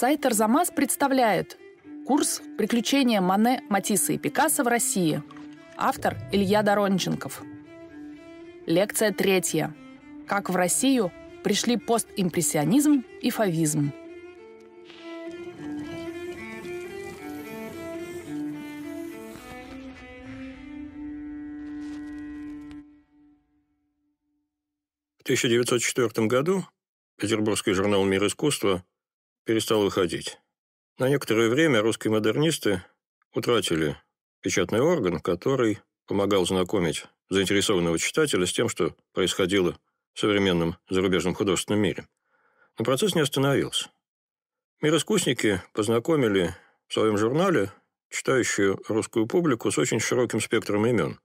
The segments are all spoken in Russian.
Сайт «Арзамас» представляет курс «Приключения Мане, Матисса и Пикассо в России». Автор Илья Доронченков. Лекция третья. Как в Россию пришли постимпрессионизм и фавизм. В 1904 году петербургский журнал «Мир искусства» перестал выходить. На некоторое время русские модернисты утратили печатный орган, который помогал знакомить заинтересованного читателя с тем, что происходило в современном зарубежном художественном мире. Но процесс не остановился. Мироискусники познакомили в своем журнале читающую русскую публику с очень широким спектром имен.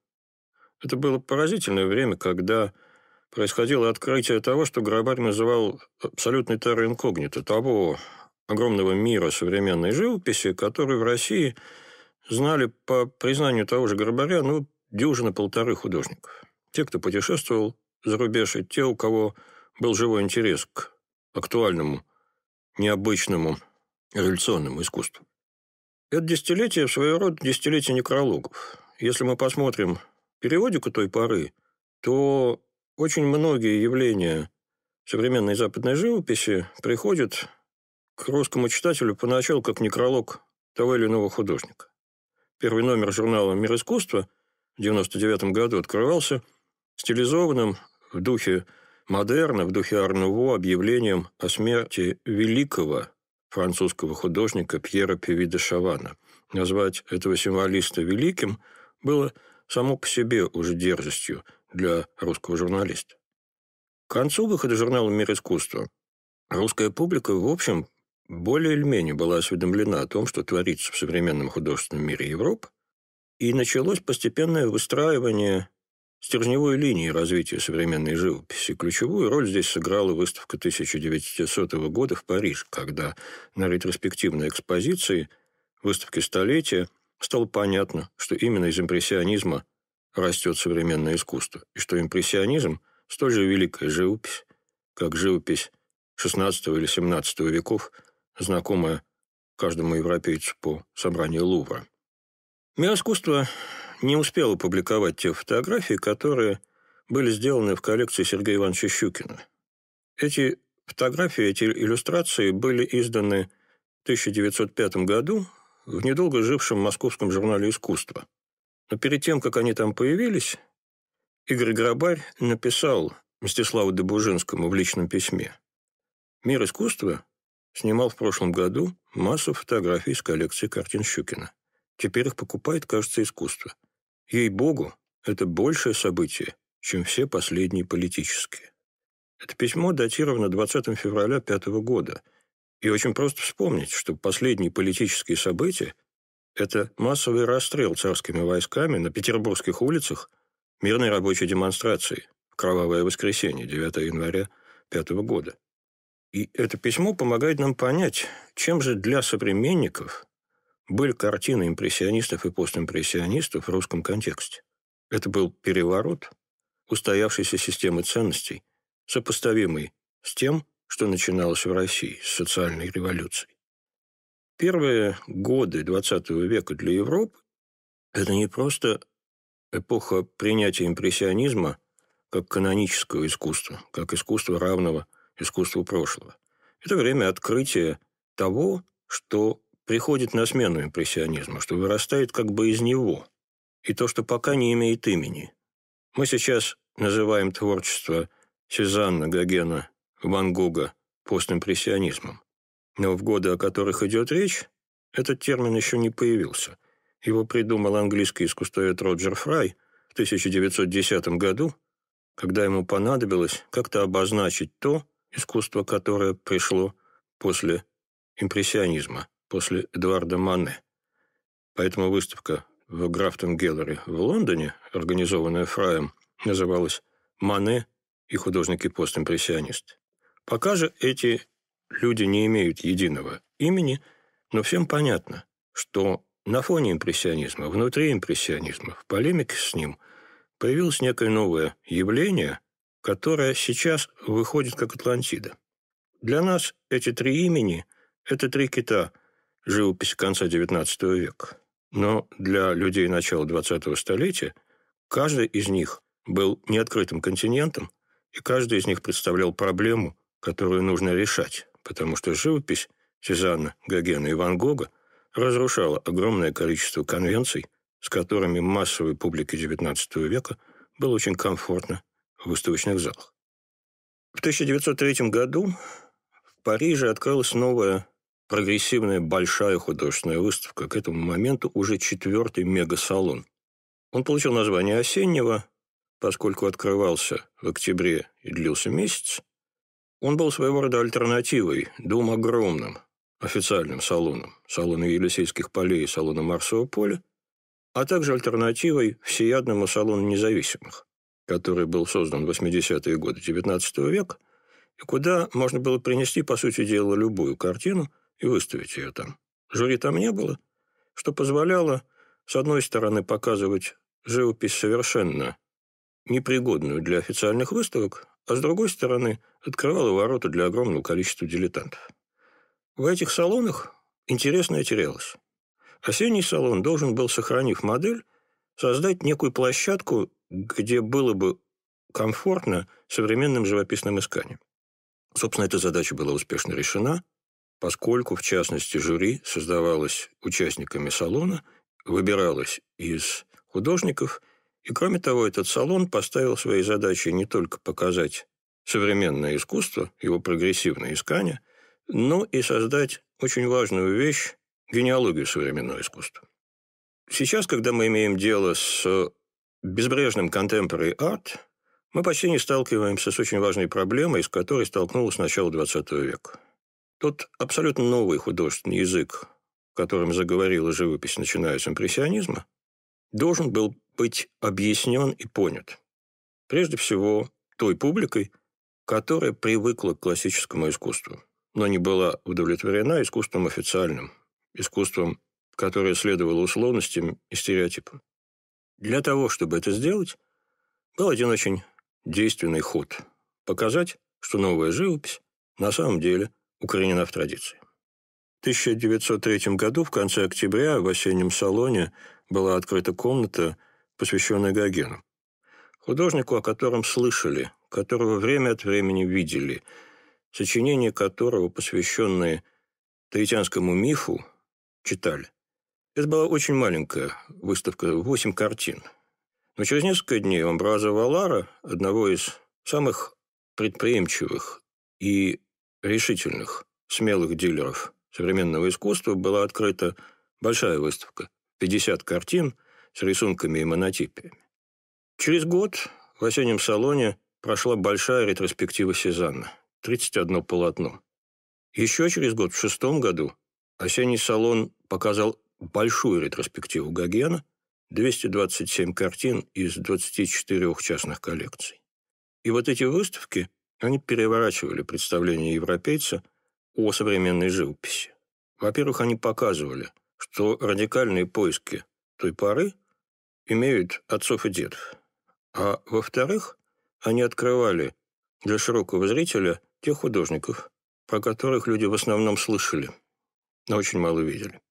Это было поразительное время, когда происходило открытие того, что Грабарь называл абсолютной терра инкогнито, того огромного мира современной живописи, который в России знали, по признанию того же Грабаря, ну, дюжина-полторы художников. Те, кто путешествовал за рубеж, и те, у кого был живой интерес к актуальному, необычному, революционному искусству. Это десятилетие, в своего рода, десятилетие некрологов. Если мы посмотрим переводику той поры, то очень многие явления современной западной живописи приходят к русскому читателю поначалу как некролог того или иного художника. Первый номер журнала «Мир искусства» в 1999 году открывался стилизованным в духе модерна, в духе Арнуво объявлением о смерти великого французского художника Пьера Певида Шавана. Назвать этого символиста великим было само по себе уже дерзостью, для русского журналиста. К концу выхода журнала «Мир искусства» русская публика, в общем, более или менее была осведомлена о том, что творится в современном художественном мире Европы, и началось постепенное выстраивание стержневой линии развития современной живописи. Ключевую роль здесь сыграла выставка 1900 года в Париж, когда на ретроспективной экспозиции выставки столетия стало понятно, что именно из импрессионизма растет современное искусство, и что импрессионизм – столь же великая живопись, как живопись XVI или XVII веков, знакомая каждому европейцу по собранию Лувра. Мироскусство не успело публиковать те фотографии, которые были сделаны в коллекции Сергея Ивановича Щукина. Эти фотографии, эти иллюстрации были изданы в 1905 году в недолго жившем московском журнале «Искусство», но перед тем, как они там появились, Игорь Грабарь написал Мстиславу Добужинскому в личном письме. «Мир искусства снимал в прошлом году массу фотографий из коллекции картин Щукина. Теперь их покупает, кажется, искусство. Ей-богу, это большее событие, чем все последние политические». Это письмо датировано 20 февраля 5 года, и очень просто вспомнить, что последние политические события это массовый расстрел царскими войсками на петербургских улицах мирной рабочей демонстрации кровавое воскресенье 9 января 5 года. И это письмо помогает нам понять, чем же для современников были картины импрессионистов и постимпрессионистов в русском контексте. Это был переворот устоявшейся системы ценностей, сопоставимый с тем, что начиналось в России с социальной революцией первые годы XX века для Европы это не просто эпоха принятия импрессионизма как канонического искусства, как искусства равного искусству прошлого. Это время открытия того, что приходит на смену импрессионизма, что вырастает как бы из него, и то, что пока не имеет имени. Мы сейчас называем творчество Сезанна, Гогена, Ван Гога постимпрессионизмом. Но в годы, о которых идет речь, этот термин еще не появился. Его придумал английский искусствовед Роджер Фрай в 1910 году, когда ему понадобилось как-то обозначить то искусство, которое пришло после импрессионизма, после Эдуарда Мане. Поэтому выставка в Графтон-Геллере в Лондоне, организованная Фраем, называлась «Мане и художники постимпрессионист». Пока же эти люди не имеют единого имени, но всем понятно, что на фоне импрессионизма, внутри импрессионизма, в полемике с ним появилось некое новое явление, которое сейчас выходит как Атлантида. Для нас эти три имени – это три кита живописи конца XIX века. Но для людей начала XX столетия каждый из них был неоткрытым континентом, и каждый из них представлял проблему, которую нужно решать потому что живопись Сезанна, Гогена и Ван Гога разрушала огромное количество конвенций, с которыми массовой публике XIX века было очень комфортно в выставочных залах. В 1903 году в Париже открылась новая прогрессивная большая художественная выставка, к этому моменту уже четвертый мегасалон. Он получил название «Осеннего», поскольку открывался в октябре и длился месяц, он был своего рода альтернативой, двум огромным официальным салоном, салону Елисейских полей и салону Марсового поля, а также альтернативой всеядному салону независимых, который был создан в 80-е годы XIX века, и куда можно было принести, по сути дела, любую картину и выставить ее там. Жюри там не было, что позволяло, с одной стороны, показывать живопись совершенно непригодную для официальных выставок, а с другой стороны открывала ворота для огромного количества дилетантов. В этих салонах интересное терялось. Осенний салон должен был, сохранив модель, создать некую площадку, где было бы комфортно современным живописным исканием. Собственно, эта задача была успешно решена, поскольку, в частности, жюри создавалось участниками салона, выбиралось из художников – и кроме того, этот салон поставил своей задачей не только показать современное искусство, его прогрессивное искание, но и создать очень важную вещь – генеалогию современного искусства. Сейчас, когда мы имеем дело с безбрежным contemporary art, мы почти не сталкиваемся с очень важной проблемой, с которой столкнулась начало начала XX века. Тот абсолютно новый художественный язык, которым заговорила живопись, начиная с импрессионизма, должен был быть объяснен и понят. Прежде всего, той публикой, которая привыкла к классическому искусству, но не была удовлетворена искусством официальным, искусством, которое следовало условностям и стереотипам. Для того, чтобы это сделать, был один очень действенный ход – показать, что новая живопись на самом деле укоренена в традиции. В 1903 году в конце октября в осеннем салоне была открыта комната – посвященная Гогену. Художнику, о котором слышали, которого время от времени видели, сочинения которого, посвященные таитянскому мифу, читали. Это была очень маленькая выставка, 8 картин. Но через несколько дней Амбраза Валара, одного из самых предприимчивых и решительных, смелых дилеров современного искусства, была открыта большая выставка. 50 картин – с рисунками и монотипиями. Через год в осеннем салоне прошла большая ретроспектива Сезанна, 31 полотно. Еще через год, в шестом году, осенний салон показал большую ретроспективу Гогена, 227 картин из 24 частных коллекций. И вот эти выставки, они переворачивали представление европейца о современной живописи. Во-первых, они показывали, что радикальные поиски той поры имеют отцов и дедов. А во-вторых, они открывали для широкого зрителя тех художников, про которых люди в основном слышали, но очень мало видели.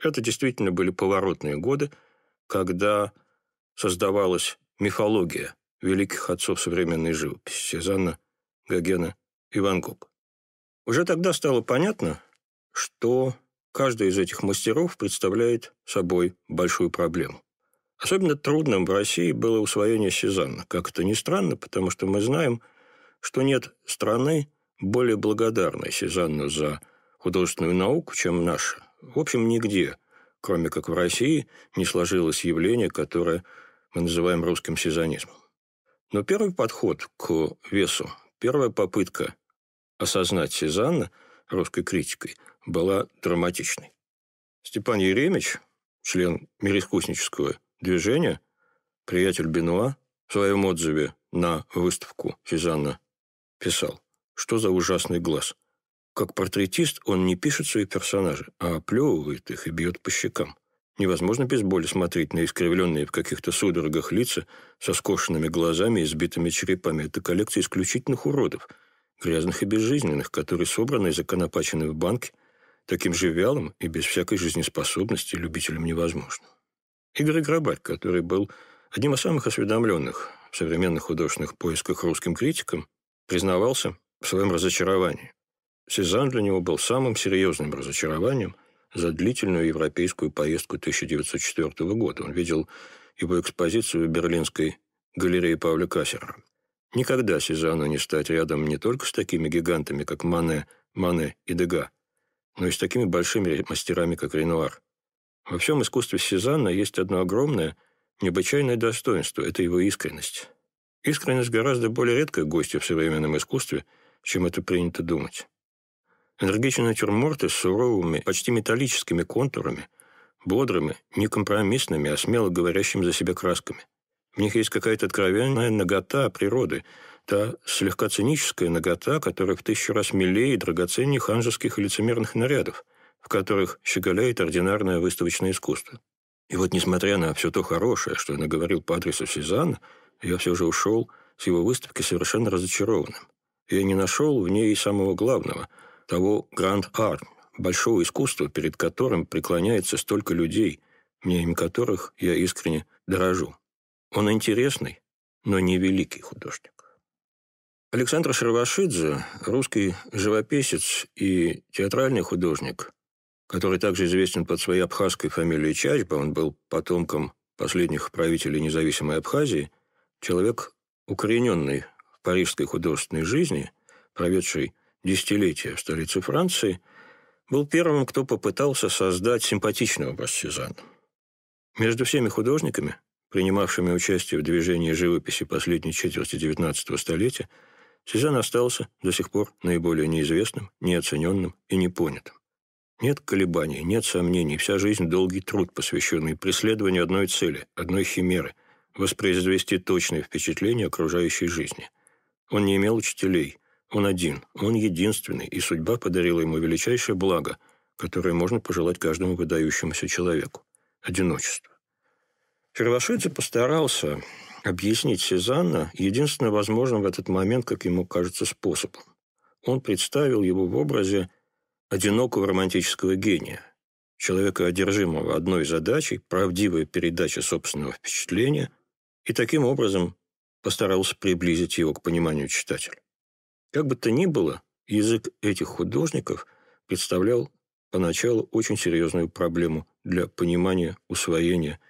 Это действительно были поворотные годы, когда создавалась мифология великих отцов современной живописи Сезанна, Гогена и Ван Гог. Уже тогда стало понятно, что каждый из этих мастеров представляет собой большую проблему. Особенно трудным в России было усвоение Сезанна. Как это ни странно, потому что мы знаем, что нет страны более благодарной Сезанну за художественную науку, чем наша. В общем, нигде, кроме как в России, не сложилось явление, которое мы называем русским сезонизмом. Но первый подход к весу, первая попытка осознать Сезанна русской критикой была драматичной. Степан Еремич, член Мирискуснического Движение приятель Бенуа в своем отзыве на выставку Сезанна писал, что за ужасный глаз. Как портретист он не пишет свои персонажи, а оплевывает их и бьет по щекам. Невозможно без боли смотреть на искривленные в каких-то судорогах лица со скошенными глазами и сбитыми черепами. Это коллекция исключительных уродов, грязных и безжизненных, которые собраны и законопачены в банке, таким же вялым и без всякой жизнеспособности любителям невозможно. Игорь Грабарь, который был одним из самых осведомленных в современных художественных поисках русским критикам, признавался в своем разочаровании. Сезанн для него был самым серьезным разочарованием за длительную европейскую поездку 1904 года. Он видел его экспозицию в Берлинской галерее Павла Кассера. Никогда Сезанну не стать рядом не только с такими гигантами, как Мане, Мане и Дега, но и с такими большими мастерами, как Ренуар. Во всем искусстве Сезанна есть одно огромное, необычайное достоинство – это его искренность. Искренность гораздо более редкая гостья в современном искусстве, чем это принято думать. Энергичные натюрморты с суровыми, почти металлическими контурами, бодрыми, некомпромиссными, а смело говорящими за себя красками. В них есть какая-то откровенная нагота природы, та слегка циническая нагота, которая в тысячу раз милее и драгоценнее ханжеских и лицемерных нарядов – в которых щеголяет ординарное выставочное искусство. И вот, несмотря на все то хорошее, что я наговорил по адресу Сезанна, я все же ушел с его выставки совершенно разочарованным. Я не нашел в ней самого главного, того гранд-арт, большого искусства, перед которым преклоняется столько людей, мнением которых я искренне дорожу. Он интересный, но не великий художник. Александр Шервашидзе, русский живописец и театральный художник, который также известен под своей абхазской фамилией Чачба, он был потомком последних правителей независимой Абхазии, человек, укорененный в парижской художественной жизни, проведший десятилетия в столице Франции, был первым, кто попытался создать симпатичный образ Сезанна. Между всеми художниками, принимавшими участие в движении живописи последней четверти XIX столетия, Сезанн остался до сих пор наиболее неизвестным, неоцененным и непонятым. Нет колебаний, нет сомнений, вся жизнь – долгий труд, посвященный преследованию одной цели, одной химеры – воспроизвести точное впечатление окружающей жизни. Он не имел учителей, он один, он единственный, и судьба подарила ему величайшее благо, которое можно пожелать каждому выдающемуся человеку – одиночество. Червашидзе постарался объяснить Сезанна единственно возможным в этот момент, как ему кажется, способом. Он представил его в образе одинокого романтического гения, человека, одержимого одной задачей, правдивой передачи собственного впечатления, и таким образом постарался приблизить его к пониманию читателя. Как бы то ни было, язык этих художников представлял поначалу очень серьезную проблему для понимания, усвоения,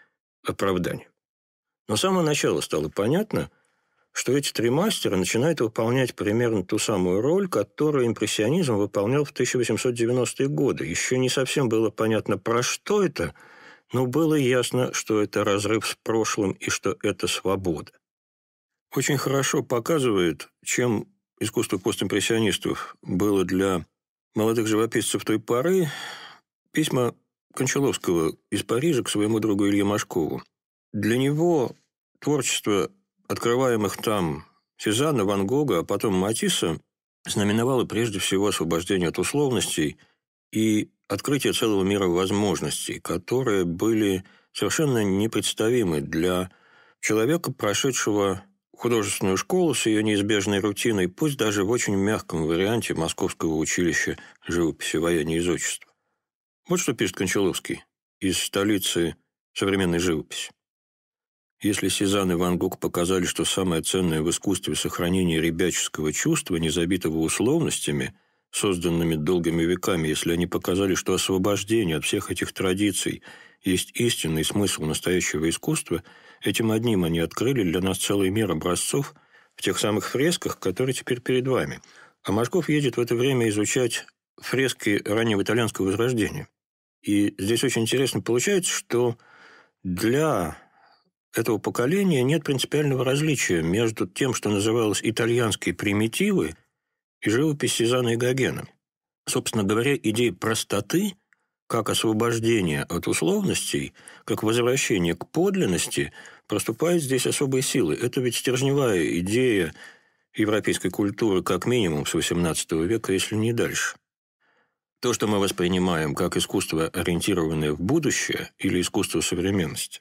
оправдания. Но с самого начала стало понятно, что эти три мастера начинают выполнять примерно ту самую роль, которую импрессионизм выполнял в 1890-е годы. Еще не совсем было понятно, про что это, но было ясно, что это разрыв с прошлым и что это свобода. Очень хорошо показывает, чем искусство постимпрессионистов было для молодых живописцев той поры, письма Кончаловского из Парижа к своему другу Илье Машкову. Для него творчество открываемых там Сезанна, Ван Гога, а потом Матисса, знаменовало прежде всего освобождение от условностей и открытие целого мира возможностей, которые были совершенно непредставимы для человека, прошедшего художественную школу с ее неизбежной рутиной, пусть даже в очень мягком варианте Московского училища живописи вояния из отчества. Вот что пишет Кончаловский из столицы современной живописи. Если Сезанн и Ван Гог показали, что самое ценное в искусстве сохранение ребяческого чувства, не забитого условностями, созданными долгими веками, если они показали, что освобождение от всех этих традиций есть истинный смысл настоящего искусства, этим одним они открыли для нас целый мир образцов в тех самых фресках, которые теперь перед вами. А Машков едет в это время изучать фрески раннего итальянского возрождения. И здесь очень интересно получается, что для этого поколения нет принципиального различия между тем, что называлось итальянские примитивы, и живопись Сезанна и Гогена. Собственно говоря, идея простоты как освобождение от условностей, как возвращение к подлинности, проступает здесь особой силы. Это ведь стержневая идея европейской культуры как минимум с XVIII века, если не дальше. То, что мы воспринимаем как искусство, ориентированное в будущее, или искусство современности,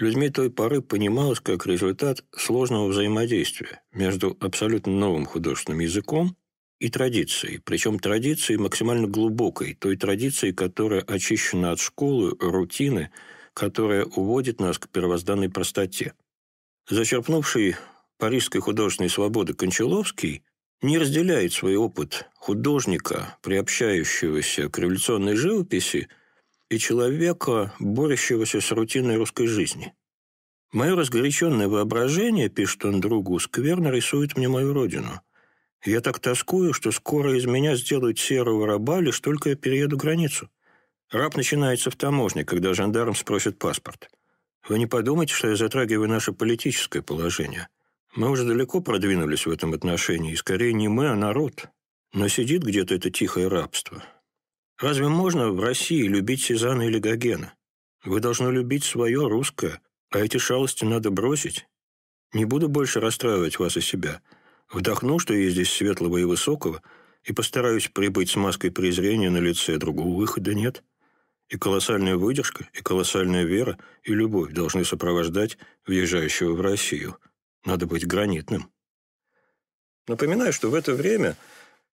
людьми той поры понималось как результат сложного взаимодействия между абсолютно новым художественным языком и традицией, причем традицией максимально глубокой, той традицией, которая очищена от школы, рутины, которая уводит нас к первозданной простоте. Зачерпнувший парижской художественной свободы Кончаловский не разделяет свой опыт художника, приобщающегося к революционной живописи, и человека, борющегося с рутиной русской жизни. «Мое разгоряченное воображение, — пишет он другу, — скверно рисует мне мою родину. Я так тоскую, что скоро из меня сделают серого раба, лишь только я перееду границу. Раб начинается в таможне, когда жандарм спросит паспорт. Вы не подумайте, что я затрагиваю наше политическое положение. Мы уже далеко продвинулись в этом отношении, и скорее не мы, а народ. Но сидит где-то это тихое рабство». Разве можно в России любить Сезана или Гогена? Вы должны любить свое, русское, а эти шалости надо бросить. Не буду больше расстраивать вас и себя. Вдохну, что есть здесь светлого и высокого, и постараюсь прибыть с маской презрения на лице, другого выхода нет. И колоссальная выдержка, и колоссальная вера, и любовь должны сопровождать въезжающего в Россию. Надо быть гранитным. Напоминаю, что в это время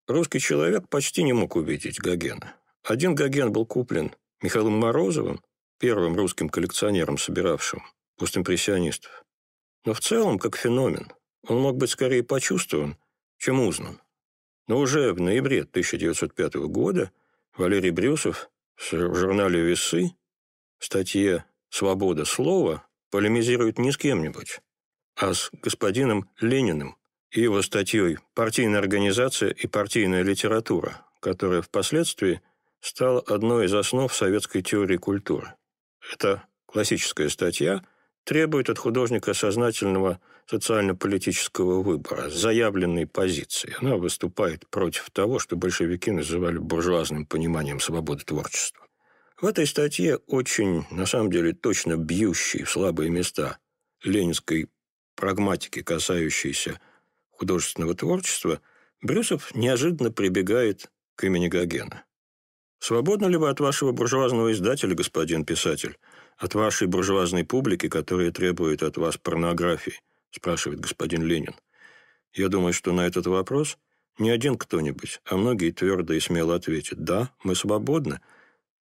русский человек почти не мог убедить Гогена. Один Гоген был куплен Михаилом Морозовым, первым русским коллекционером, собиравшим постимпрессионистов. Но в целом, как феномен, он мог быть скорее почувствован, чем узнан. Но уже в ноябре 1905 года Валерий Брюсов в журнале «Весы» в статье «Свобода слова» полемизирует не с кем-нибудь, а с господином Лениным и его статьей «Партийная организация и партийная литература», которая впоследствии – стал одной из основ советской теории культуры. Эта классическая статья требует от художника сознательного социально-политического выбора, заявленной позиции. Она выступает против того, что большевики называли буржуазным пониманием свободы творчества. В этой статье очень, на самом деле, точно бьющие в слабые места ленинской прагматики, касающейся художественного творчества, Брюсов неожиданно прибегает к имени Гогена. Свободно ли вы от вашего буржуазного издателя, господин писатель? От вашей буржуазной публики, которая требует от вас порнографии?» спрашивает господин Ленин. Я думаю, что на этот вопрос не один кто-нибудь, а многие твердо и смело ответят «Да, мы свободны».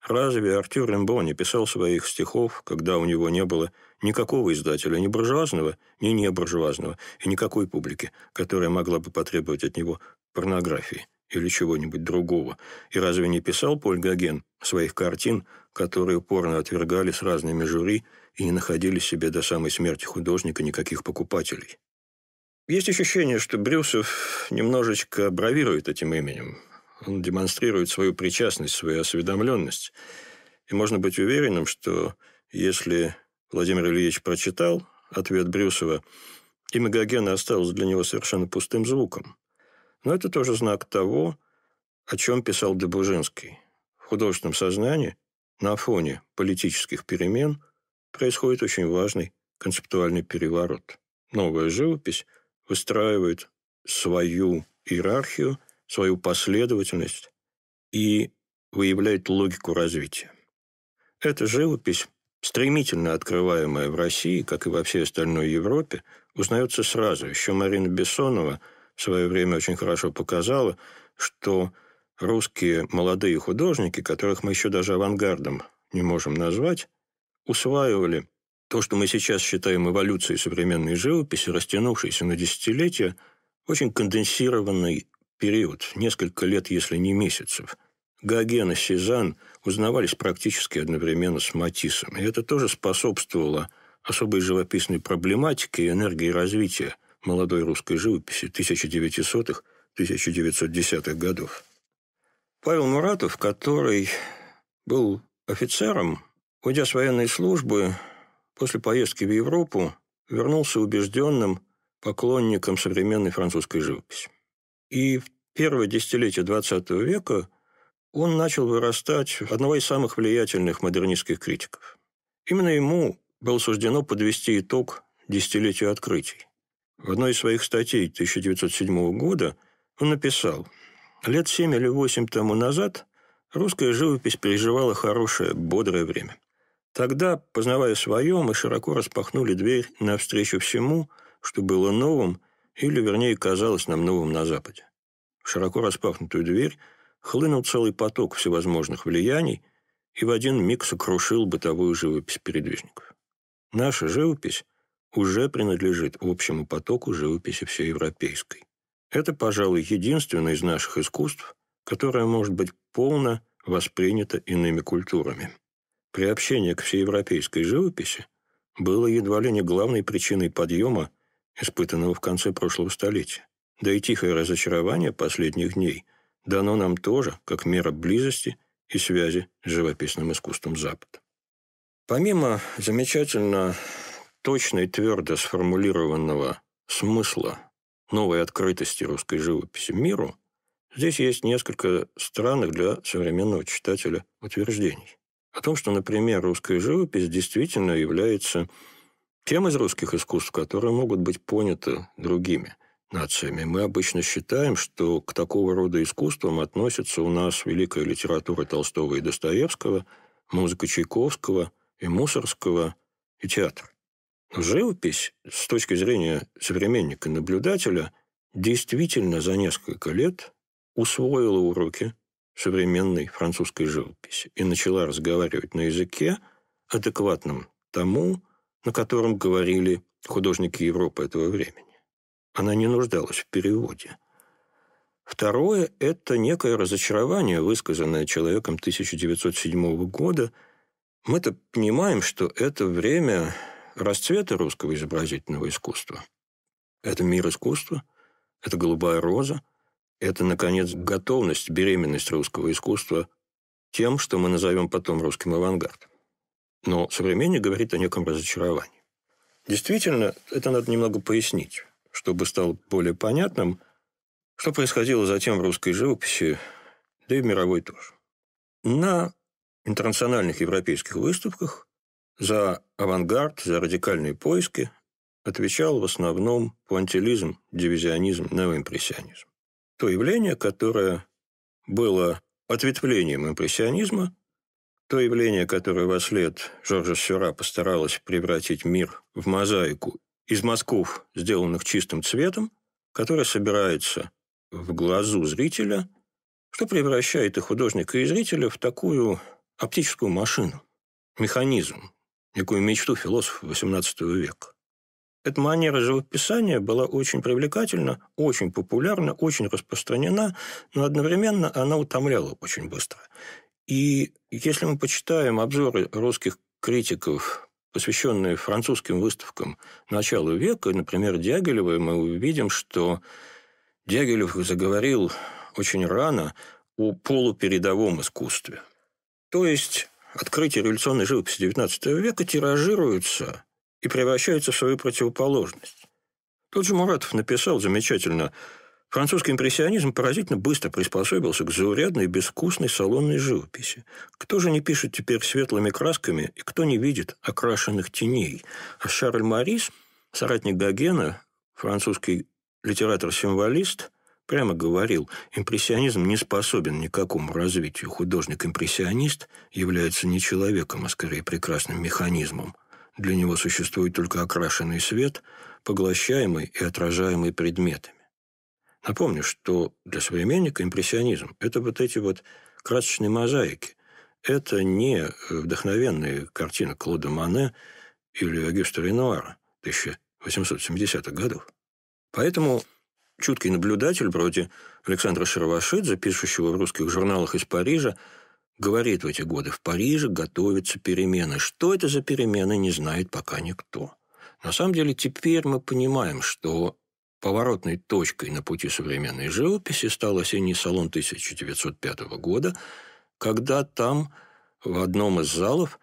Разве Артюр Рембо не писал своих стихов, когда у него не было никакого издателя, ни буржуазного, ни небуржуазного, и никакой публики, которая могла бы потребовать от него порнографии? или чего-нибудь другого. И разве не писал Поль Гоген своих картин, которые упорно отвергали с разными жюри и не находили себе до самой смерти художника никаких покупателей? Есть ощущение, что Брюсов немножечко бравирует этим именем. Он демонстрирует свою причастность, свою осведомленность. И можно быть уверенным, что если Владимир Ильич прочитал ответ Брюсова, имя Гогена осталось для него совершенно пустым звуком. Но это тоже знак того, о чем писал Добужинский. В художественном сознании на фоне политических перемен происходит очень важный концептуальный переворот. Новая живопись выстраивает свою иерархию, свою последовательность и выявляет логику развития. Эта живопись, стремительно открываемая в России, как и во всей остальной Европе, узнается сразу. Еще Марина Бессонова – в свое время очень хорошо показала, что русские молодые художники, которых мы еще даже авангардом не можем назвать, усваивали то, что мы сейчас считаем эволюцией современной живописи, растянувшейся на десятилетия, очень конденсированный период, несколько лет, если не месяцев. Гоген и Сезанн узнавались практически одновременно с Матиссом, и это тоже способствовало особой живописной проблематике и энергии развития – молодой русской живописи 1900-1910-х годов. Павел Муратов, который был офицером, уйдя с военной службы, после поездки в Европу вернулся убежденным поклонником современной французской живописи. И в первое десятилетие XX века он начал вырастать одного из самых влиятельных модернистских критиков. Именно ему было суждено подвести итог десятилетию открытий. В одной из своих статей 1907 года он написал «Лет семь или восемь тому назад русская живопись переживала хорошее, бодрое время. Тогда, познавая свое, мы широко распахнули дверь навстречу всему, что было новым, или, вернее, казалось нам новым на Западе. В широко распахнутую дверь хлынул целый поток всевозможных влияний и в один миг сокрушил бытовую живопись передвижников. Наша живопись уже принадлежит общему потоку живописи всеевропейской. Это, пожалуй, единственное из наших искусств, которое может быть полно воспринято иными культурами. Приобщение к всеевропейской живописи было едва ли не главной причиной подъема, испытанного в конце прошлого столетия. Да и тихое разочарование последних дней дано нам тоже как мера близости и связи с живописным искусством Запада. Помимо замечательно точно и твердо сформулированного смысла новой открытости русской живописи миру, здесь есть несколько странных для современного читателя утверждений. О том, что, например, русская живопись действительно является тем из русских искусств, которые могут быть поняты другими нациями. Мы обычно считаем, что к такого рода искусствам относятся у нас великая литература Толстого и Достоевского, музыка Чайковского и Мусорского и театр. Живопись, с точки зрения современника-наблюдателя, действительно за несколько лет усвоила уроки современной французской живописи и начала разговаривать на языке, адекватном тому, на котором говорили художники Европы этого времени. Она не нуждалась в переводе. Второе – это некое разочарование, высказанное человеком 1907 года. Мы-то понимаем, что это время расцвета русского изобразительного искусства. Это мир искусства, это голубая роза, это, наконец, готовность, беременность русского искусства тем, что мы назовем потом русским авангардом. Но современник говорит о неком разочаровании. Действительно, это надо немного пояснить, чтобы стало более понятным, что происходило затем в русской живописи, да и в мировой тоже. На интернациональных европейских выставках за авангард, за радикальные поиски отвечал в основном пуантилизм, дивизионизм, новоимпрессионизм. То явление, которое было ответвлением импрессионизма, то явление, которое во след Жоржа Сюра постаралась превратить мир в мозаику из мазков, сделанных чистым цветом, которая собирается в глазу зрителя, что превращает и художника, и зрителя в такую оптическую машину, механизм, некую мечту философа XVIII века. Эта манера живописания была очень привлекательна, очень популярна, очень распространена, но одновременно она утомляла очень быстро. И если мы почитаем обзоры русских критиков, посвященные французским выставкам начала века, например, Дягилева, мы увидим, что Дягилев заговорил очень рано о полупередовом искусстве. То есть открытия революционной живописи XIX века тиражируются и превращаются в свою противоположность. Тот же Муратов написал замечательно Французский импрессионизм поразительно быстро приспособился к заурядной, безвкусной салонной живописи. Кто же не пишет теперь светлыми красками, и кто не видит окрашенных теней? А Шарль Марис, соратник Гогена, французский литератор-символист – прямо говорил, импрессионизм не способен ни к какому развитию. Художник-импрессионист является не человеком, а скорее прекрасным механизмом. Для него существует только окрашенный свет, поглощаемый и отражаемый предметами. Напомню, что для современника импрессионизм – это вот эти вот красочные мозаики. Это не э, вдохновенные картины Клода Мане или Агюста Ренуара 1870-х годов. Поэтому Чуткий наблюдатель вроде Александра Шаровашидзе, пишущего в русских журналах из Парижа, говорит в эти годы, в Париже готовятся перемены. Что это за перемены, не знает пока никто. На самом деле теперь мы понимаем, что поворотной точкой на пути современной живописи стал осенний салон 1905 года, когда там в одном из залов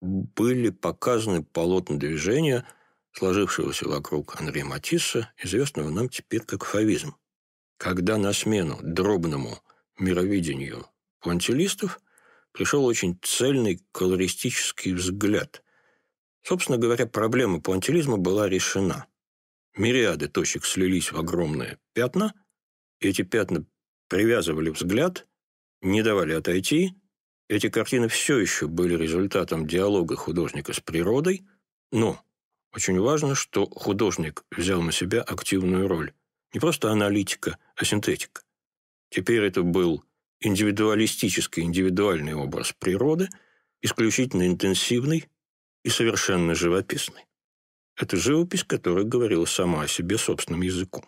были показаны полотна движения – сложившегося вокруг Анри Матисса, известного нам теперь как фавизм. Когда на смену дробному мировидению квантилистов пришел очень цельный колористический взгляд. Собственно говоря, проблема пуантилизма была решена. Мириады точек слились в огромные пятна, и эти пятна привязывали взгляд, не давали отойти. Эти картины все еще были результатом диалога художника с природой, но очень важно, что художник взял на себя активную роль. Не просто аналитика, а синтетика. Теперь это был индивидуалистический, индивидуальный образ природы, исключительно интенсивный и совершенно живописный. Это живопись, которая говорила сама о себе собственным языком.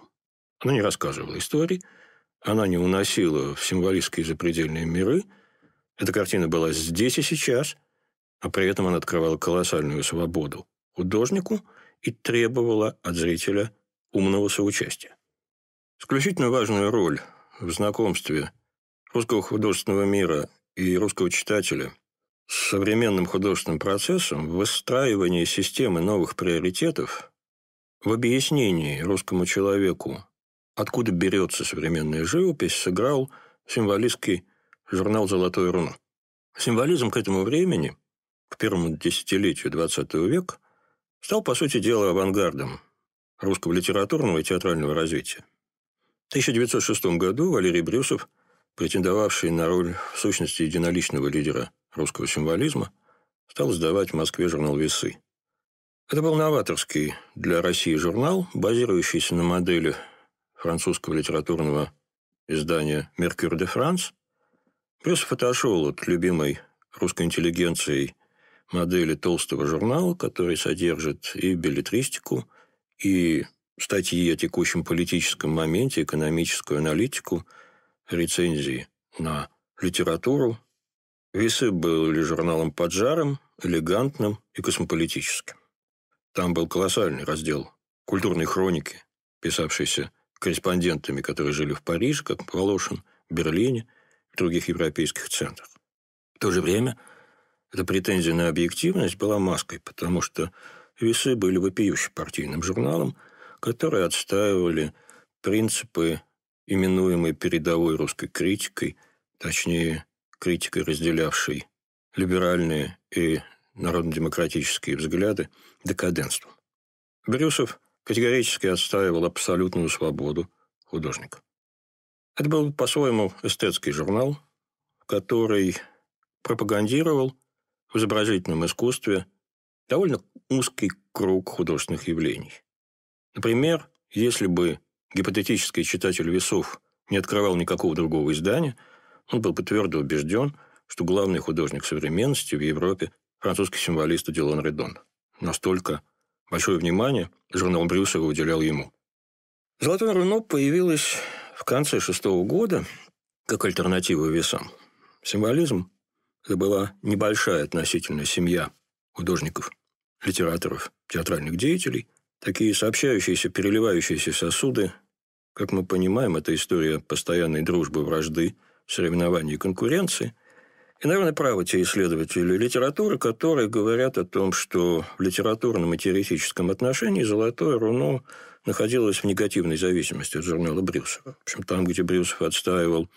Она не рассказывала истории, она не уносила в символистские запредельные миры. Эта картина была здесь и сейчас, а при этом она открывала колоссальную свободу художнику и требовала от зрителя умного соучастия. Исключительно важную роль в знакомстве русского художественного мира и русского читателя с современным художественным процессом в выстраивании системы новых приоритетов, в объяснении русскому человеку, откуда берется современная живопись, сыграл символистский журнал «Золотое руно». Символизм к этому времени, к первому десятилетию XX века, Стал, по сути дела, авангардом русского литературного и театрального развития. В 1906 году Валерий Брюсов, претендовавший на роль в сущности единоличного лидера русского символизма, стал сдавать в Москве журнал «Весы». Это был новаторский для России журнал, базирующийся на модели французского литературного издания «Меркюр де Франс». Брюсов отошел от любимой русской интеллигенцией модели толстого журнала, который содержит и билетристику, и статьи о текущем политическом моменте, экономическую аналитику, рецензии на литературу. Весы были журналом поджаром, элегантным и космополитическим. Там был колоссальный раздел культурной хроники, писавшийся корреспондентами, которые жили в Париже, как Волошин, Берлине и других европейских центрах. В то же время – эта претензия на объективность была маской, потому что весы были вопиющим партийным журналом, которые отстаивали принципы, именуемые передовой русской критикой, точнее, критикой, разделявшей либеральные и народно-демократические взгляды, декаденством. Брюсов категорически отстаивал абсолютную свободу художника. Это был по-своему эстетский журнал, который пропагандировал в изобразительном искусстве довольно узкий круг художественных явлений. Например, если бы гипотетический читатель весов не открывал никакого другого издания, он был бы твердо убежден, что главный художник современности в Европе – французский символист Дилон Редон. Настолько большое внимание журнал Брюсова уделял ему. «Золотое руно» появилось в конце шестого года как альтернатива весам. Символизм это была небольшая относительно семья художников, литераторов, театральных деятелей. Такие сообщающиеся, переливающиеся сосуды. Как мы понимаем, это история постоянной дружбы, вражды, соревнований и конкуренции. И, наверное, правы те исследователи литературы, которые говорят о том, что в литературном и теоретическом отношении «Золотое руно» находилось в негативной зависимости от журнала Брюсова. В общем, там, где Брюсов отстаивал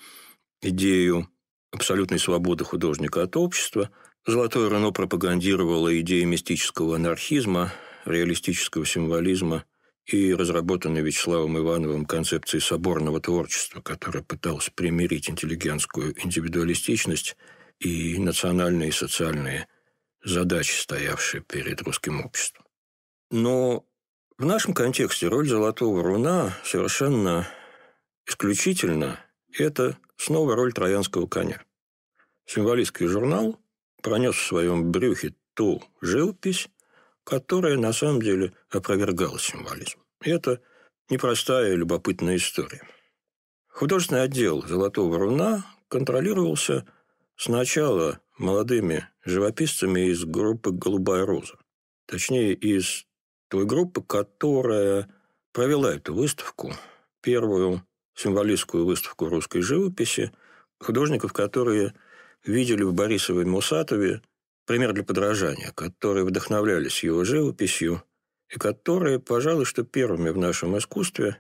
идею абсолютной свободы художника от общества, «Золотое Рено» пропагандировало идеи мистического анархизма, реалистического символизма и разработанной Вячеславом Ивановым концепции соборного творчества, которая пыталась примирить интеллигентскую индивидуалистичность и национальные и социальные задачи, стоявшие перед русским обществом. Но в нашем контексте роль «Золотого руна» совершенно исключительно – это снова роль троянского коня. Символистский журнал пронес в своем брюхе ту живопись, которая на самом деле опровергала символизм. И это непростая и любопытная история. Художественный отдел «Золотого руна» контролировался сначала молодыми живописцами из группы «Голубая роза». Точнее, из той группы, которая провела эту выставку, первую символистскую выставку русской живописи художников, которые видели в Борисове Мусатове пример для подражания, которые вдохновлялись его живописью и которые, пожалуй, что первыми в нашем искусстве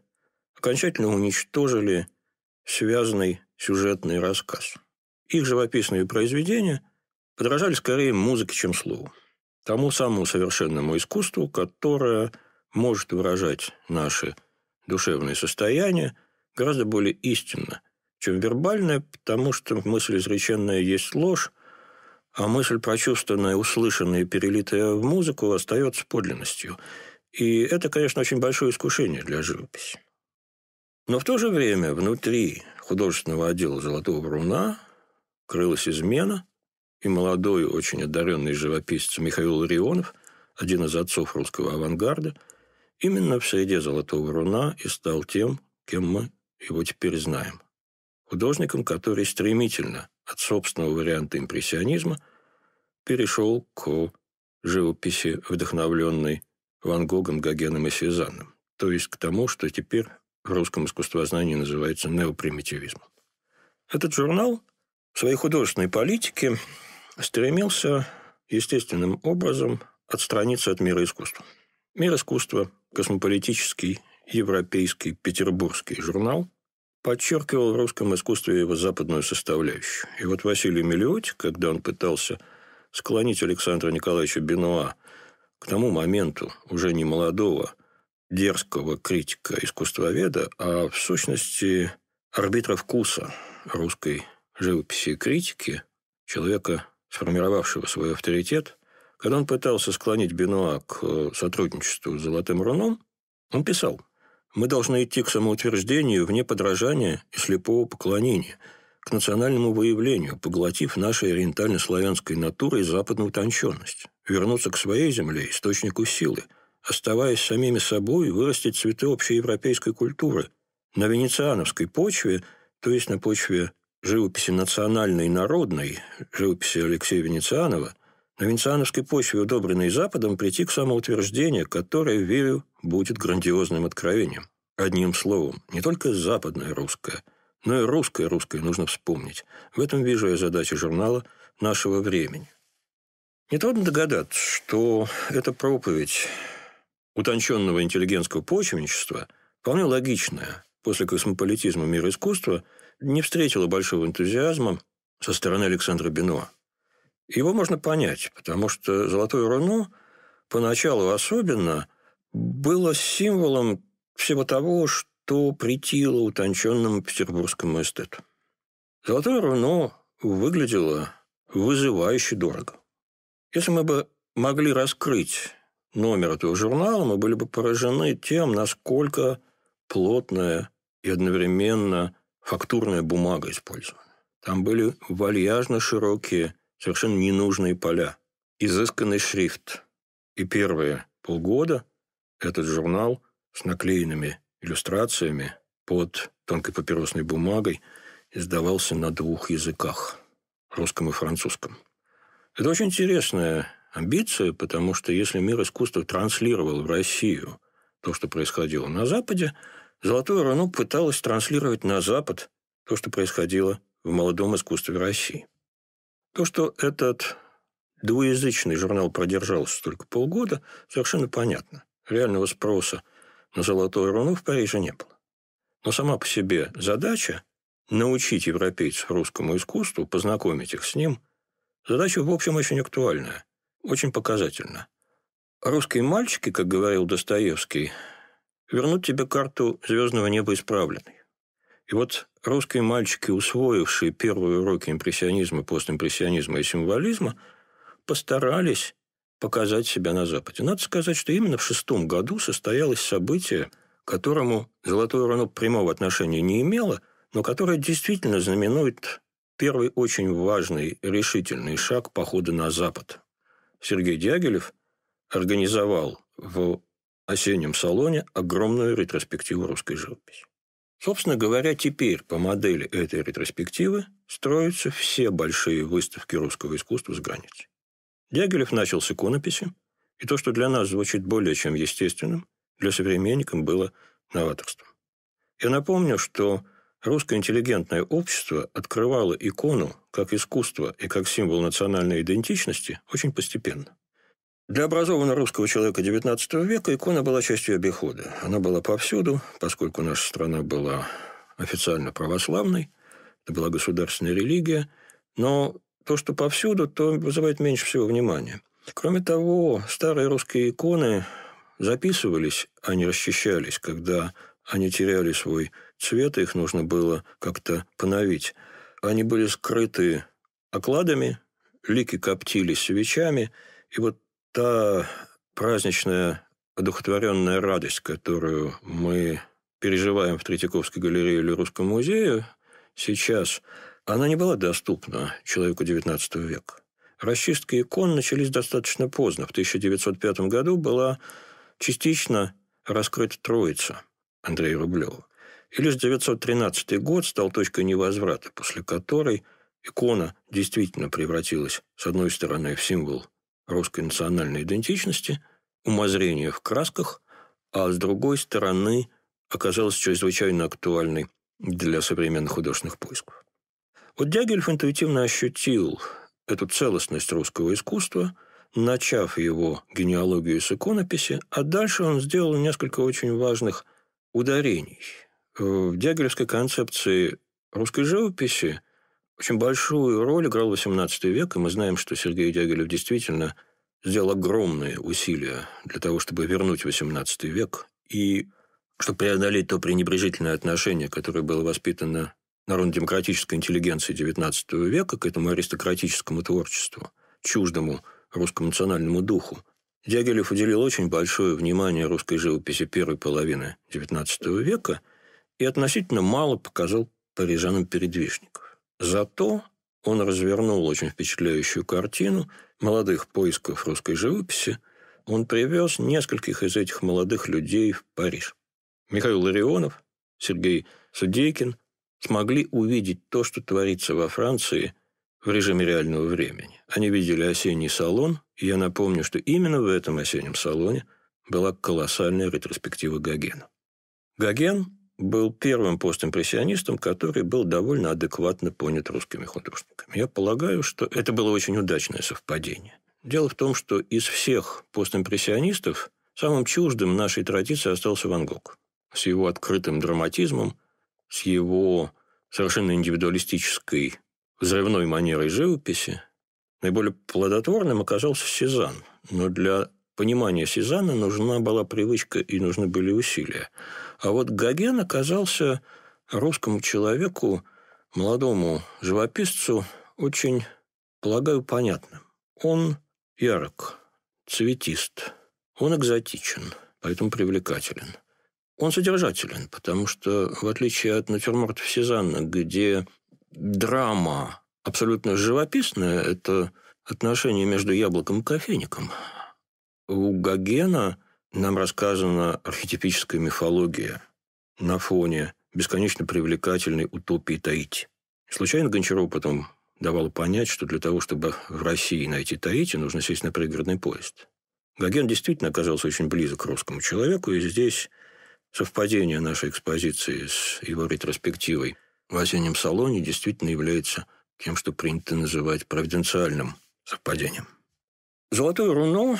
окончательно уничтожили связанный сюжетный рассказ. Их живописные произведения подражали скорее музыке, чем слову. Тому самому совершенному искусству, которое может выражать наши душевные состояния, гораздо более истинно, чем вербальная, потому что мысль изреченная есть ложь, а мысль, прочувствованная, услышанная и перелитая в музыку, остается подлинностью. И это, конечно, очень большое искушение для живописи. Но в то же время внутри художественного отдела «Золотого бруна» крылась измена, и молодой, очень одаренный живописец Михаил Ларионов, один из отцов русского авангарда, именно в среде «Золотого бруна» и стал тем, кем мы его теперь знаем. Художником, который стремительно от собственного варианта импрессионизма перешел к живописи, вдохновленной Ван Гогом, Гогеном и Сезанном, то есть к тому, что теперь в русском искусствознании называется неопримитивизмом. Этот журнал в своей художественной политике стремился естественным образом отстраниться от мира искусства. Мир искусства – космополитический, европейский, петербургский журнал, подчеркивал в русском искусстве его западную составляющую. И вот Василий Милиотик, когда он пытался склонить Александра Николаевича Бенуа к тому моменту уже не молодого, дерзкого критика-искусствоведа, а в сущности арбитра вкуса русской живописи и критики, человека, сформировавшего свой авторитет, когда он пытался склонить Бенуа к э, сотрудничеству с «Золотым руном», он писал – мы должны идти к самоутверждению вне подражания и слепого поклонения, к национальному выявлению, поглотив нашей ориентально-славянской натурой западную утонченность, вернуться к своей земле, источнику силы, оставаясь самими собой, вырастить цветы общей европейской культуры на венециановской почве, то есть на почве живописи национальной и народной, живописи Алексея Венецианова – на венециановской почве, удобренной Западом, прийти к самоутверждению, которое, верю, будет грандиозным откровением. Одним словом, не только западное русское, но и русское русское нужно вспомнить. В этом вижу я задачу журнала нашего времени. Нетрудно догадаться, что эта проповедь утонченного интеллигентского почвенничества вполне логичная после космополитизма мира искусства не встретила большого энтузиазма со стороны Александра Бенуа. Его можно понять, потому что золотое руно, поначалу особенно, было символом всего того, что притило утонченному петербургскому эстету. Золотое руно выглядело вызывающе дорого. Если мы бы могли раскрыть номер этого журнала, мы были бы поражены тем, насколько плотная и одновременно фактурная бумага использована. Там были вальяжно широкие совершенно ненужные поля. Изысканный шрифт. И первые полгода этот журнал с наклеенными иллюстрациями под тонкой папиросной бумагой издавался на двух языках – русском и французском. Это очень интересная амбиция, потому что если мир искусства транслировал в Россию то, что происходило на Западе, «Золотое Руно» пыталось транслировать на Запад то, что происходило в молодом искусстве России. То, что этот двуязычный журнал продержался только полгода, совершенно понятно. Реального спроса на «Золотую руну» в Париже не было. Но сама по себе задача научить европейцев русскому искусству, познакомить их с ним, задача, в общем, очень актуальная, очень показательна. «Русские мальчики», как говорил Достоевский, вернут тебе карту звездного неба исправленной. И вот русские мальчики, усвоившие первые уроки импрессионизма, постимпрессионизма и символизма, постарались показать себя на Западе. Надо сказать, что именно в шестом году состоялось событие, к которому «Золотое руно» прямого отношения не имело, но которое действительно знаменует первый очень важный решительный шаг похода на Запад. Сергей Дягилев организовал в осеннем салоне огромную ретроспективу русской живописи. Собственно говоря, теперь по модели этой ретроспективы строятся все большие выставки русского искусства с границей. Дягилев начал с иконописи, и то, что для нас звучит более чем естественным, для современников было новаторством. Я напомню, что русское интеллигентное общество открывало икону как искусство и как символ национальной идентичности очень постепенно. Для образованного русского человека XIX века икона была частью обихода. Она была повсюду, поскольку наша страна была официально православной, это была государственная религия, но то, что повсюду, то вызывает меньше всего внимания. Кроме того, старые русские иконы записывались, а не расчищались, когда они теряли свой цвет, их нужно было как-то поновить. Они были скрыты окладами, лики коптились свечами, и вот та праздничная, одухотворенная радость, которую мы переживаем в Третьяковской галерее или Русском музее сейчас, она не была доступна человеку XIX века. Расчистки икон начались достаточно поздно. В 1905 году была частично раскрыта Троица Андрея Рублева. И лишь 1913 год стал точкой невозврата, после которой икона действительно превратилась, с одной стороны, в символ русской национальной идентичности, умозрения в красках, а с другой стороны оказалась чрезвычайно актуальной для современных художественных поисков. Вот Дягилев интуитивно ощутил эту целостность русского искусства, начав его генеалогию с иконописи, а дальше он сделал несколько очень важных ударений. В дягилевской концепции русской живописи – общем, большую роль играл XVIII век, и мы знаем, что Сергей Дягилев действительно сделал огромные усилия для того, чтобы вернуть XVIII век и чтобы преодолеть то пренебрежительное отношение, которое было воспитано народно-демократической интеллигенцией XIX века к этому аристократическому творчеству, чуждому русскому национальному духу. Дягилев уделил очень большое внимание русской живописи первой половины XIX века и относительно мало показал парижанам передвижников. Зато он развернул очень впечатляющую картину молодых поисков русской живописи. Он привез нескольких из этих молодых людей в Париж. Михаил Ларионов, Сергей Судейкин смогли увидеть то, что творится во Франции в режиме реального времени. Они видели осенний салон, и я напомню, что именно в этом осеннем салоне была колоссальная ретроспектива Гогена. Гоген был первым постимпрессионистом, который был довольно адекватно понят русскими художниками. Я полагаю, что это было очень удачное совпадение. Дело в том, что из всех постимпрессионистов самым чуждым нашей традиции остался Ван Гог. С его открытым драматизмом, с его совершенно индивидуалистической взрывной манерой живописи, наиболее плодотворным оказался Сезанн. Но для понимания Сезанна нужна была привычка и нужны были усилия. А вот Гоген оказался русскому человеку, молодому живописцу, очень, полагаю, понятным. Он ярок, цветист, он экзотичен, поэтому привлекателен. Он содержателен, потому что, в отличие от натюрмортов Сезанна, где драма абсолютно живописная, это отношение между яблоком и кофейником, у Гогена – нам рассказана архетипическая мифология на фоне бесконечно привлекательной утопии Таити. Случайно Гончаров потом давал понять, что для того, чтобы в России найти Таити, нужно сесть на пригородный поезд. Гоген действительно оказался очень близок к русскому человеку, и здесь совпадение нашей экспозиции с его ретроспективой в осеннем салоне действительно является тем, что принято называть провиденциальным совпадением. Золотое руно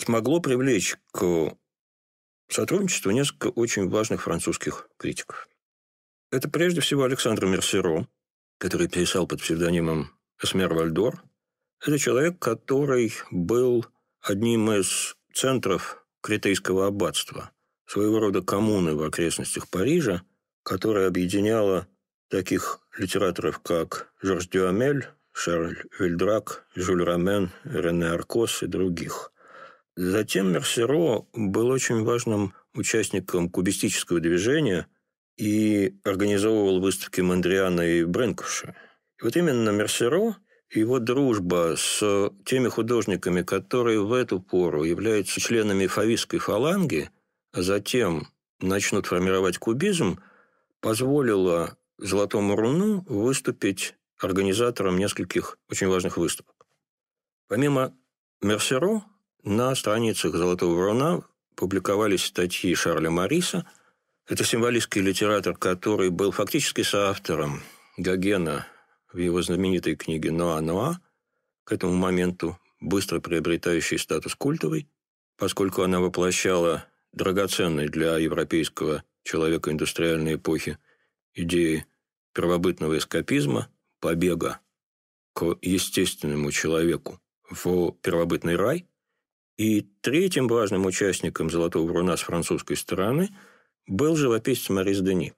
смогло привлечь к сотрудничеству несколько очень важных французских критиков. Это прежде всего Александр Мерсеро, который писал под псевдонимом Эсмер Вальдор. Это человек, который был одним из центров критейского аббатства, своего рода коммуны в окрестностях Парижа, которая объединяла таких литераторов, как Жорж Дюамель, Шарль Вильдрак, Жюль Рамен, Рене Аркос и других – Затем Мерсеро был очень важным участником кубистического движения и организовывал выставки Мандриана и Бренкуша. И вот именно Мерсеро и его дружба с теми художниками, которые в эту пору являются членами фавистской фаланги, а затем начнут формировать кубизм, позволила «Золотому руну» выступить организатором нескольких очень важных выставок. Помимо Мерсеро, на страницах «Золотого вруна» публиковались статьи Шарля Мариса. Это символистский литератор, который был фактически соавтором Гогена в его знаменитой книге «Ноа-Ноа», к этому моменту быстро приобретающей статус культовой, поскольку она воплощала драгоценные для европейского человека индустриальной эпохи идеи первобытного эскапизма, побега к естественному человеку в первобытный рай – и третьим важным участником «Золотого руна» с французской стороны был живописец Морис Дени.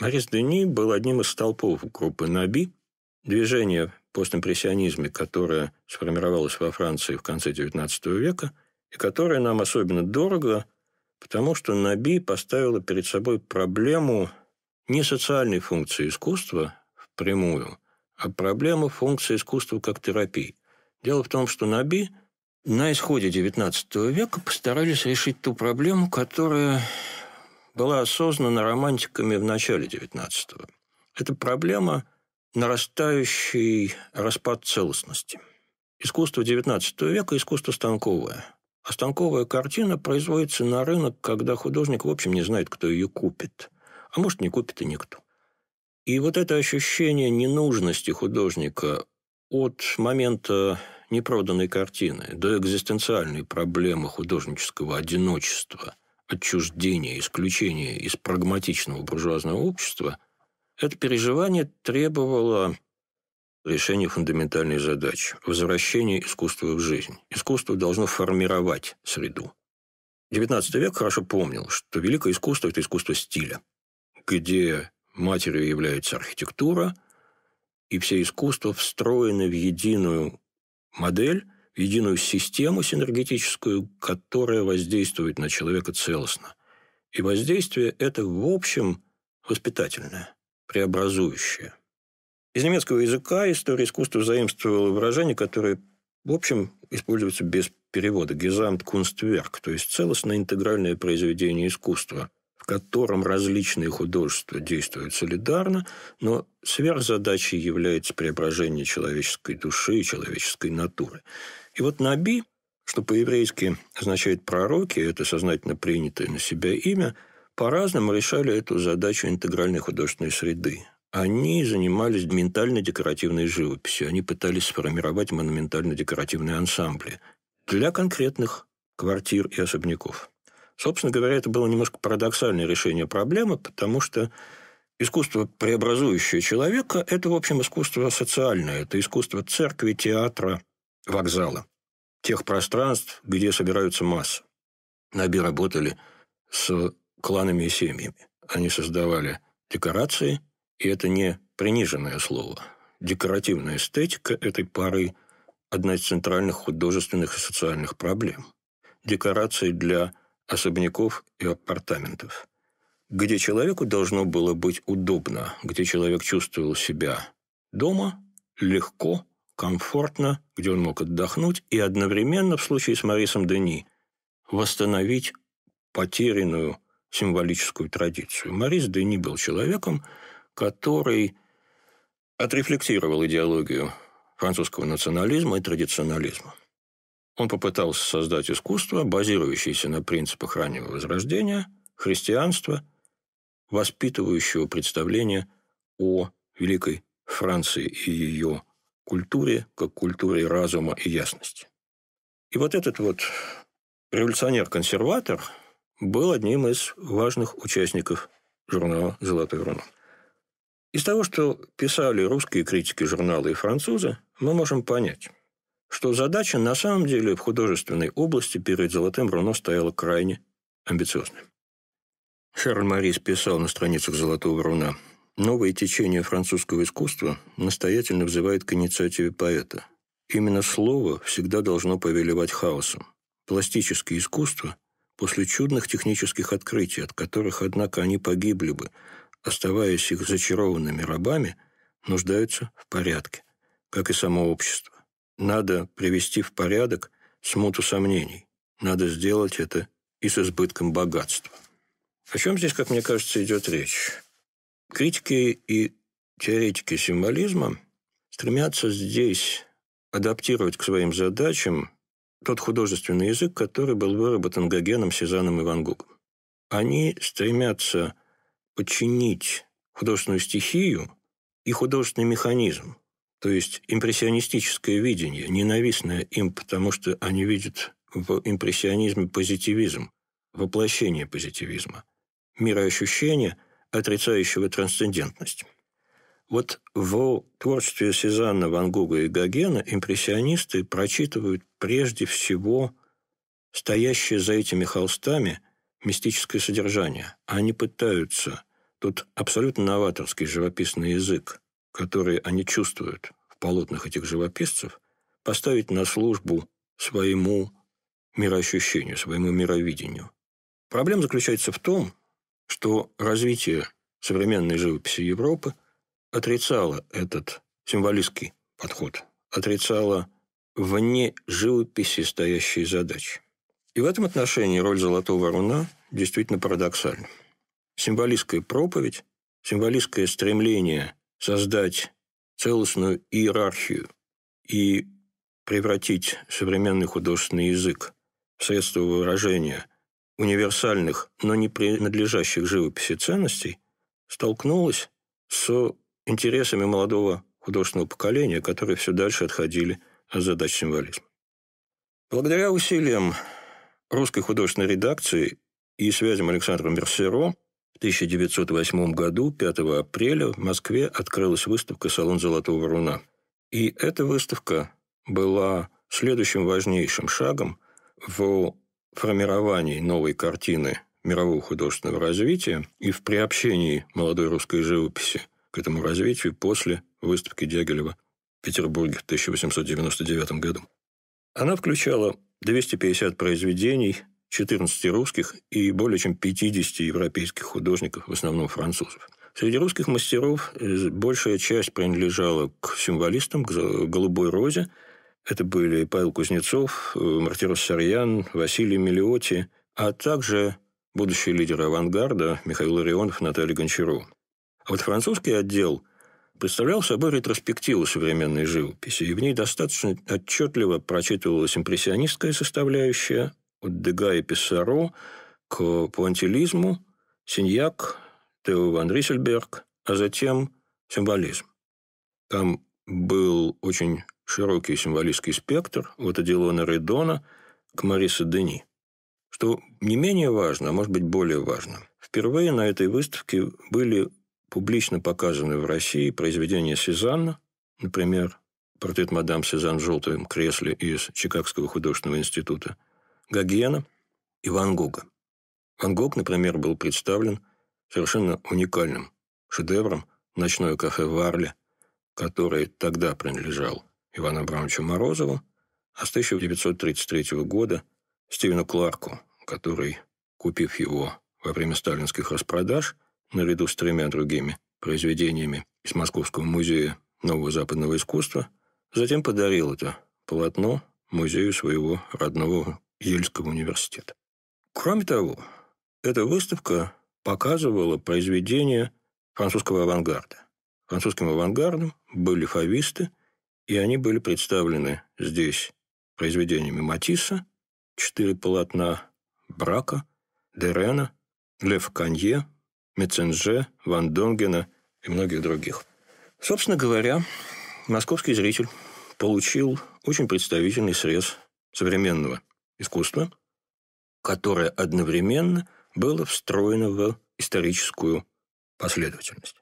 Морис Дени был одним из столпов группы «Наби», движение постимпрессионизме, которое сформировалось во Франции в конце XIX века и которое нам особенно дорого, потому что Наби поставила перед собой проблему не социальной функции искусства впрямую, а проблему функции искусства как терапии. Дело в том, что Наби – на исходе XIX века постарались решить ту проблему, которая была осознана романтиками в начале XIX. Это проблема нарастающий распад целостности. Искусство XIX века – искусство станковое. А станковая картина производится на рынок, когда художник, в общем, не знает, кто ее купит. А может, не купит и никто. И вот это ощущение ненужности художника от момента непроданной картины, до экзистенциальной проблемы художнического одиночества, отчуждения, исключения из прагматичного буржуазного общества, это переживание требовало решения фундаментальной задачи – возвращения искусства в жизнь. Искусство должно формировать среду. XIX век хорошо помнил, что великое искусство – это искусство стиля, где матерью является архитектура, и все искусства встроены в единую модель, единую систему синергетическую, которая воздействует на человека целостно. И воздействие это, в общем, воспитательное, преобразующее. Из немецкого языка история искусства заимствовала выражение, которое, в общем, используется без перевода «Gesamtkunstwerk», то есть целостное интегральное произведение искусства – котором различные художества действуют солидарно, но сверхзадачей является преображение человеческой души и человеческой натуры. И вот Наби, что по-еврейски означает «пророки», это сознательно принятое на себя имя, по-разному решали эту задачу интегральной художественной среды. Они занимались ментально-декоративной живописью. Они пытались сформировать монументально-декоративные ансамбли для конкретных квартир и особняков. Собственно говоря, это было немножко парадоксальное решение проблемы, потому что искусство, преобразующее человека, это, в общем, искусство социальное. Это искусство церкви, театра, вокзала. Тех пространств, где собираются массы. Наби работали с кланами и семьями. Они создавали декорации, и это не приниженное слово. Декоративная эстетика этой пары – одна из центральных художественных и социальных проблем. Декорации для особняков и апартаментов. Где человеку должно было быть удобно, где человек чувствовал себя дома, легко, комфортно, где он мог отдохнуть и одновременно, в случае с Марисом Дени, восстановить потерянную символическую традицию. Марис Дени был человеком, который отрефлектировал идеологию французского национализма и традиционализма. Он попытался создать искусство, базирующееся на принципах раннего возрождения, христианства, воспитывающего представление о Великой Франции и ее культуре, как культуре разума и ясности. И вот этот вот революционер-консерватор был одним из важных участников журнала «Золотой Руна. Из того, что писали русские критики журнала и французы, мы можем понять, что задача на самом деле в художественной области перед «Золотым руно» стояла крайне амбициозной. Шарль Морис писал на страницах «Золотого руна», «Новое течение французского искусства настоятельно взывает к инициативе поэта. Именно слово всегда должно повелевать хаосом. Пластические искусства после чудных технических открытий, от которых, однако, они погибли бы, оставаясь их зачарованными рабами, нуждаются в порядке, как и само общество. Надо привести в порядок смуту сомнений. Надо сделать это и с избытком богатства. О чем здесь, как мне кажется, идет речь? Критики и теоретики символизма стремятся здесь адаптировать к своим задачам тот художественный язык, который был выработан Гогеном, Сезаном и Ван Гогом. Они стремятся подчинить художественную стихию и художественный механизм то есть импрессионистическое видение, ненавистное им, потому что они видят в импрессионизме позитивизм, воплощение позитивизма, мироощущение, отрицающего трансцендентность. Вот в творчестве Сезанна, Ван Гога и Гогена импрессионисты прочитывают прежде всего стоящее за этими холстами мистическое содержание. Они пытаются, тут абсолютно новаторский живописный язык, которые они чувствуют в полотнах этих живописцев, поставить на службу своему мироощущению, своему мировидению. Проблема заключается в том, что развитие современной живописи Европы отрицало этот символистский подход, отрицало вне живописи стоящие задачи. И в этом отношении роль «Золотого руна» действительно парадоксальна. Символистская проповедь, символистское стремление создать целостную иерархию и превратить современный художественный язык в средство выражения универсальных, но не принадлежащих живописи ценностей, столкнулась с интересами молодого художественного поколения, которые все дальше отходили от задач символизма. Благодаря усилиям русской художественной редакции и связям Александра Мерсеро 1908 году, 5 апреля, в Москве открылась выставка «Салон Золотого Руна». И эта выставка была следующим важнейшим шагом в формировании новой картины мирового художественного развития и в приобщении молодой русской живописи к этому развитию после выставки Дягилева в Петербурге в 1899 году. Она включала 250 произведений 14 русских и более чем 50 европейских художников, в основном французов. Среди русских мастеров э, большая часть принадлежала к символистам, к «Голубой розе». Это были Павел Кузнецов, э, Мартирос Сарьян, Василий Мелиоти, а также будущие лидеры авангарда Михаил Ларионов, Наталья Гончарова. А вот французский отдел представлял собой ретроспективу современной живописи, и в ней достаточно отчетливо прочитывалась импрессионистская составляющая, от Дега и Писсаро к пуантилизму, Синьяк, Тео ван Рисельберг, а затем символизм. Там был очень широкий символистский спектр от Аделона Редона к Мариса Дени. Что не менее важно, а может быть более важно. Впервые на этой выставке были публично показаны в России произведения Сезанна, например, портрет мадам Сезанн в желтом кресле из Чикагского художественного института – Гогена и Ван Гога. Ван Гог, например, был представлен совершенно уникальным шедевром «Ночное кафе Арле», который тогда принадлежал Ивану Абрамовичу Морозову, а с 1933 года Стивену Кларку, который, купив его во время сталинских распродаж, наряду с тремя другими произведениями из Московского музея нового западного искусства, затем подарил это полотно музею своего родного Ельского университета. Кроме того, эта выставка показывала произведения французского авангарда. Французским авангардом были фависты, и они были представлены здесь произведениями Матисса, четыре полотна Брака, Дерена, Лев Канье, Меценже, Ван Донгена и многих других. Собственно говоря, московский зритель получил очень представительный срез современного искусство, которое одновременно было встроено в историческую последовательность.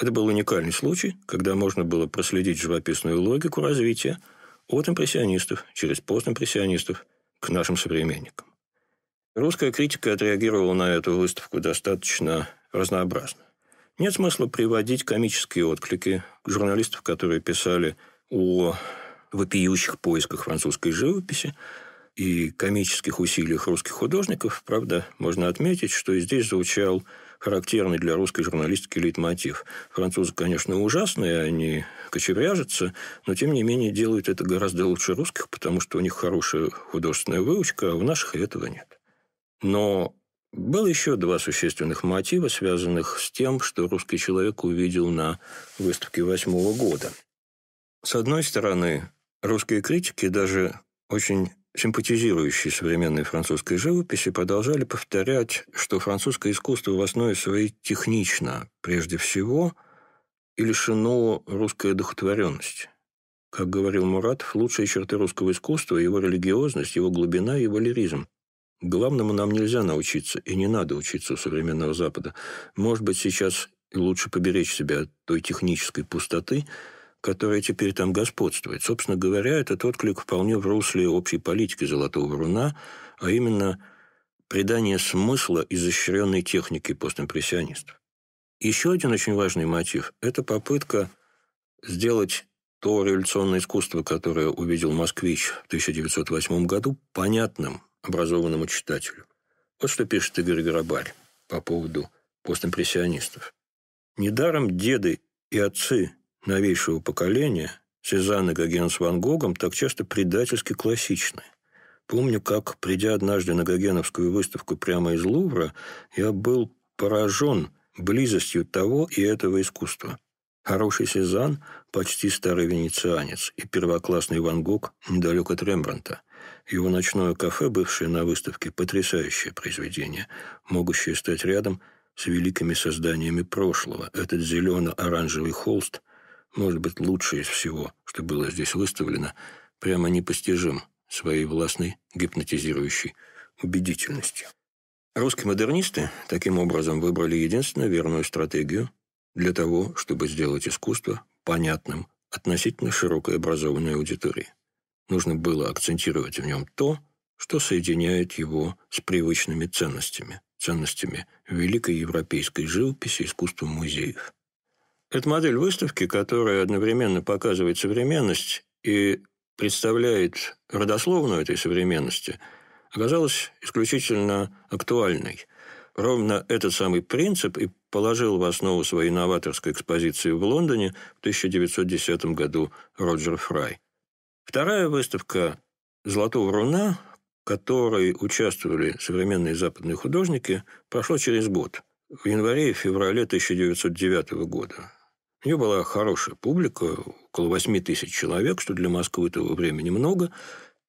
Это был уникальный случай, когда можно было проследить живописную логику развития от импрессионистов через постимпрессионистов к нашим современникам. Русская критика отреагировала на эту выставку достаточно разнообразно. Нет смысла приводить комические отклики журналистов, которые писали о вопиющих поисках французской живописи, и комических усилиях русских художников, правда, можно отметить, что и здесь звучал характерный для русской журналистики лейтмотив. Французы, конечно, ужасные, они кочевряжатся, но, тем не менее, делают это гораздо лучше русских, потому что у них хорошая художественная выучка, а у наших этого нет. Но было еще два существенных мотива, связанных с тем, что русский человек увидел на выставке восьмого года. С одной стороны, русские критики даже очень симпатизирующие современной французской живописи, продолжали повторять, что французское искусство в основе своей технично, прежде всего, и лишено русской одухотворенности. Как говорил Муратов, лучшие черты русского искусства – его религиозность, его глубина и его лиризм. Главному нам нельзя научиться, и не надо учиться у современного Запада. Может быть, сейчас лучше поберечь себя от той технической пустоты – которая теперь там господствует. Собственно говоря, этот отклик вполне в русле общей политики «Золотого руна», а именно придание смысла изощренной технике постимпрессионистов. Еще один очень важный мотив – это попытка сделать то революционное искусство, которое увидел москвич в 1908 году, понятным образованному читателю. Вот что пишет Игорь Грабарь по поводу постимпрессионистов. «Недаром деды и отцы новейшего поколения, Сезанн и Гоген с Ван Гогом так часто предательски классичны. Помню, как, придя однажды на Гогеновскую выставку прямо из Лувра, я был поражен близостью того и этого искусства. Хороший Сезанн – почти старый венецианец, и первоклассный Ван Гог недалек от Рембранта, Его ночное кафе, бывшее на выставке, потрясающее произведение, могущее стать рядом с великими созданиями прошлого. Этот зелено-оранжевый холст – может быть, лучшее из всего, что было здесь выставлено, прямо непостижим своей властной гипнотизирующей убедительностью. Русские модернисты таким образом выбрали единственно верную стратегию для того, чтобы сделать искусство понятным относительно широкой образованной аудитории. Нужно было акцентировать в нем то, что соединяет его с привычными ценностями, ценностями великой европейской живописи искусства музеев. Это модель выставки, которая одновременно показывает современность и представляет родословную этой современности, оказалась исключительно актуальной. Ровно этот самый принцип и положил в основу своей новаторской экспозиции в Лондоне в 1910 году Роджер Фрай. Вторая выставка «Золотого руна», в которой участвовали современные западные художники, прошла через год, в январе и феврале 1909 года нее была хорошая публика, около 8 тысяч человек, что для Москвы того времени много.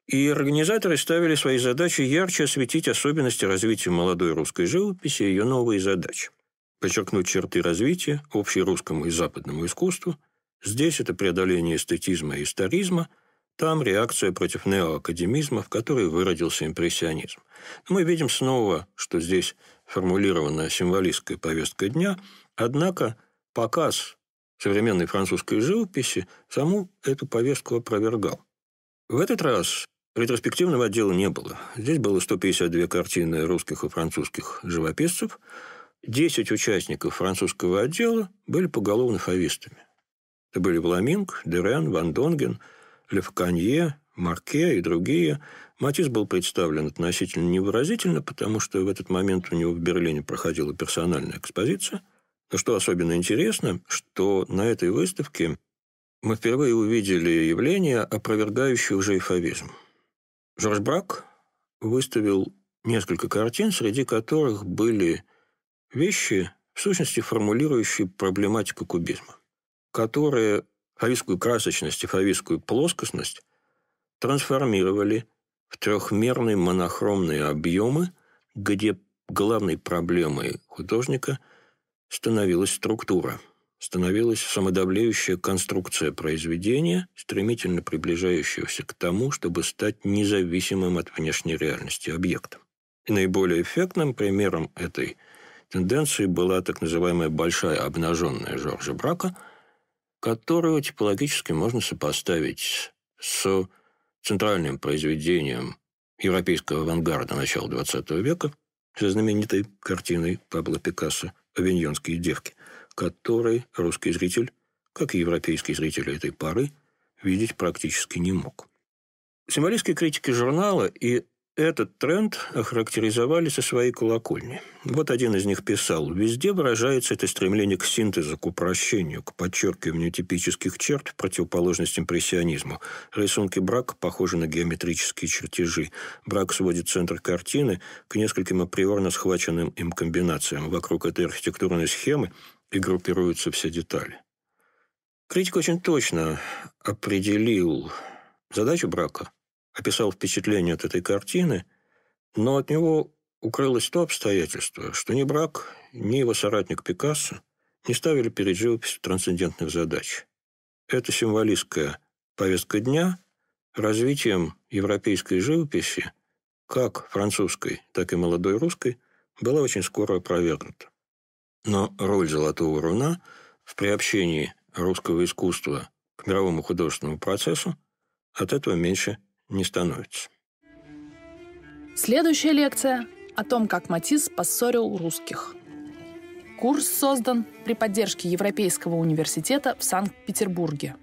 И организаторы ставили свои задачи ярче осветить особенности развития молодой русской живописи и ее новые задачи. Подчеркнуть черты развития общерусскому и западному искусству. Здесь это преодоление эстетизма и историзма – там реакция против неоакадемизма, в которой выродился импрессионизм. Мы видим снова, что здесь формулирована символистская повестка дня, однако показ современной французской живописи, саму эту повестку опровергал. В этот раз ретроспективного отдела не было. Здесь было 152 картины русских и французских живописцев. 10 участников французского отдела были поголовно фавистами. Это были Вламинг, Дерен, Ван Донген, Левканье, Марке и другие. Матис был представлен относительно невыразительно, потому что в этот момент у него в Берлине проходила персональная экспозиция – что особенно интересно, что на этой выставке мы впервые увидели явление, опровергающее жейфовизм. Жорж Брак выставил несколько картин, среди которых были вещи, в сущности формулирующие проблематику кубизма, которые фавистскую красочность и фавистскую плоскостность трансформировали в трехмерные монохромные объемы, где главной проблемой художника – становилась структура, становилась самодавлеющая конструкция произведения, стремительно приближающегося к тому, чтобы стать независимым от внешней реальности объектом. И наиболее эффектным примером этой тенденции была так называемая «большая обнаженная» Жоржа Брака, которую типологически можно сопоставить с центральным произведением европейского авангарда начала XX века, со знаменитой картиной Пабло Пикассо «Авиньонские девки», которые русский зритель, как и европейский зритель этой пары, видеть практически не мог. Символистские критики журнала и этот тренд охарактеризовали со своей колокольни. Вот один из них писал, «Везде выражается это стремление к синтезу, к упрощению, к подчеркиванию типических черт, противоположность импрессионизму. Рисунки брака похожи на геометрические чертежи. Брак сводит центр картины к нескольким априорно схваченным им комбинациям. Вокруг этой архитектурной схемы и группируются все детали». Критик очень точно определил задачу брака – описал впечатление от этой картины, но от него укрылось то обстоятельство, что ни Брак, ни его соратник Пикассо не ставили перед живописью трансцендентных задач. Эта символистская повестка дня развитием европейской живописи, как французской, так и молодой русской, была очень скоро опровергнута. Но роль «Золотого руна» в приобщении русского искусства к мировому художественному процессу от этого меньше не становится. Следующая лекция о том, как Матис поссорил русских. Курс создан при поддержке Европейского университета в Санкт-Петербурге.